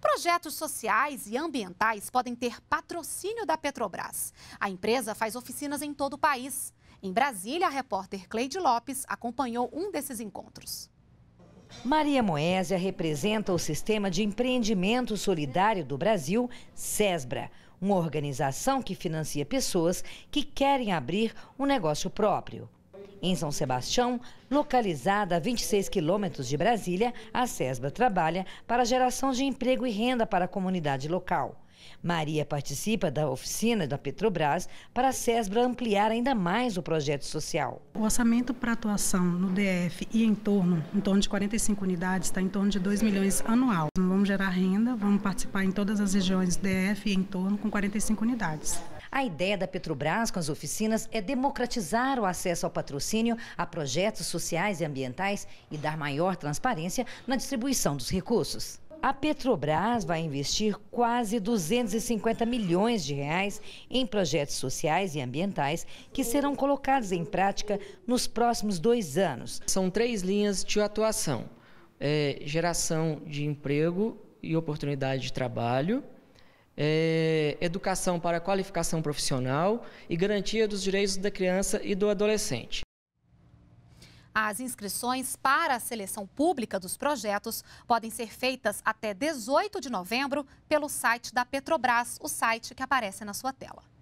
Projetos sociais e ambientais podem ter patrocínio da Petrobras. A empresa faz oficinas em todo o país. Em Brasília, a repórter Cleide Lopes acompanhou um desses encontros. Maria Moésia representa o Sistema de Empreendimento Solidário do Brasil, SESBRA, uma organização que financia pessoas que querem abrir um negócio próprio. Em São Sebastião, localizada a 26 quilômetros de Brasília, a SESBA trabalha para a geração de emprego e renda para a comunidade local. Maria participa da oficina da Petrobras para a SESBRA ampliar ainda mais o projeto social. O orçamento para atuação no DF e em torno, em torno de 45 unidades, está em torno de 2 milhões anual. Vamos gerar renda, vamos participar em todas as regiões DF e em torno com 45 unidades. A ideia da Petrobras com as oficinas é democratizar o acesso ao patrocínio a projetos sociais e ambientais e dar maior transparência na distribuição dos recursos. A Petrobras vai investir quase 250 milhões de reais em projetos sociais e ambientais que serão colocados em prática nos próximos dois anos. São três linhas de atuação: é, geração de emprego e oportunidade de trabalho, é, educação para qualificação profissional e garantia dos direitos da criança e do adolescente. As inscrições para a seleção pública dos projetos podem ser feitas até 18 de novembro pelo site da Petrobras, o site que aparece na sua tela.